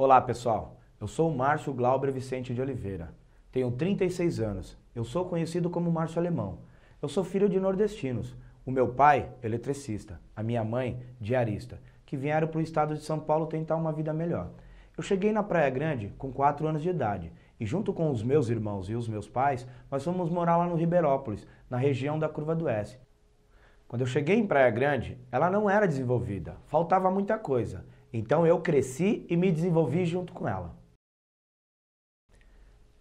Olá, pessoal. Eu sou o Márcio Glauber Vicente de Oliveira. Tenho 36 anos. Eu sou conhecido como Márcio Alemão. Eu sou filho de nordestinos. O meu pai, eletricista. A minha mãe, diarista, que vieram para o estado de São Paulo tentar uma vida melhor. Eu cheguei na Praia Grande com 4 anos de idade e, junto com os meus irmãos e os meus pais, nós fomos morar lá no Ribeirópolis, na região da Curva do S. Quando eu cheguei em Praia Grande, ela não era desenvolvida, faltava muita coisa. Então eu cresci e me desenvolvi junto com ela.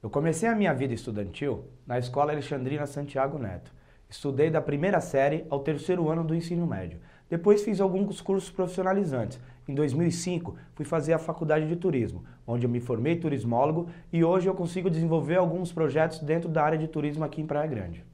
Eu comecei a minha vida estudantil na Escola Alexandrina Santiago Neto. Estudei da primeira série ao terceiro ano do ensino médio. Depois fiz alguns cursos profissionalizantes. Em 2005, fui fazer a faculdade de turismo, onde eu me formei turismólogo e hoje eu consigo desenvolver alguns projetos dentro da área de turismo aqui em Praia Grande.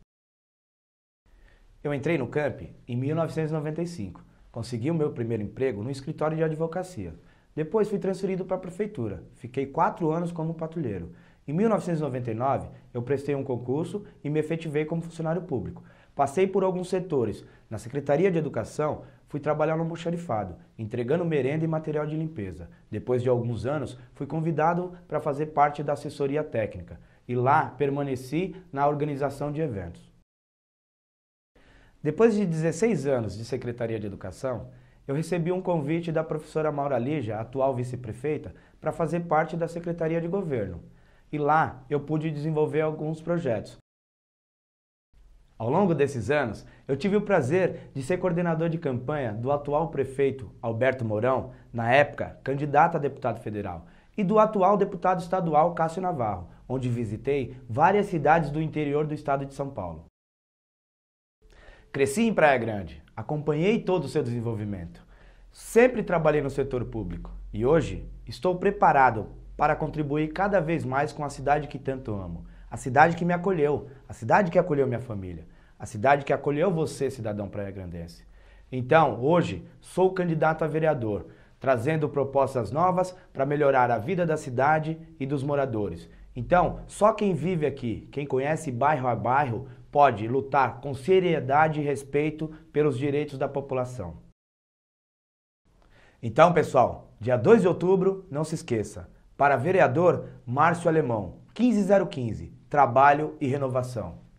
Eu entrei no camp em 1995 consegui o meu primeiro emprego no escritório de advocacia. Depois fui transferido para a prefeitura. Fiquei quatro anos como patrulheiro. Em 1999, eu prestei um concurso e me efetivei como funcionário público. Passei por alguns setores. Na Secretaria de Educação, fui trabalhar no almoxarifado, entregando merenda e material de limpeza. Depois de alguns anos, fui convidado para fazer parte da assessoria técnica. E lá permaneci na organização de eventos. Depois de 16 anos de Secretaria de Educação, eu recebi um convite da professora Maura Lígia, atual vice-prefeita, para fazer parte da Secretaria de Governo. E lá eu pude desenvolver alguns projetos. Ao longo desses anos, eu tive o prazer de ser coordenador de campanha do atual prefeito Alberto Mourão, na época candidato a deputado federal, e do atual deputado estadual Cássio Navarro, onde visitei várias cidades do interior do estado de São Paulo. Cresci em Praia Grande, acompanhei todo o seu desenvolvimento. Sempre trabalhei no setor público e hoje estou preparado para contribuir cada vez mais com a cidade que tanto amo, a cidade que me acolheu, a cidade que acolheu minha família, a cidade que acolheu você, cidadão praia-grandense. Então, hoje, sou candidato a vereador, trazendo propostas novas para melhorar a vida da cidade e dos moradores. Então, só quem vive aqui, quem conhece bairro a bairro, pode lutar com seriedade e respeito pelos direitos da população. Então, pessoal, dia 2 de outubro, não se esqueça. Para vereador, Márcio Alemão, 15015, Trabalho e Renovação.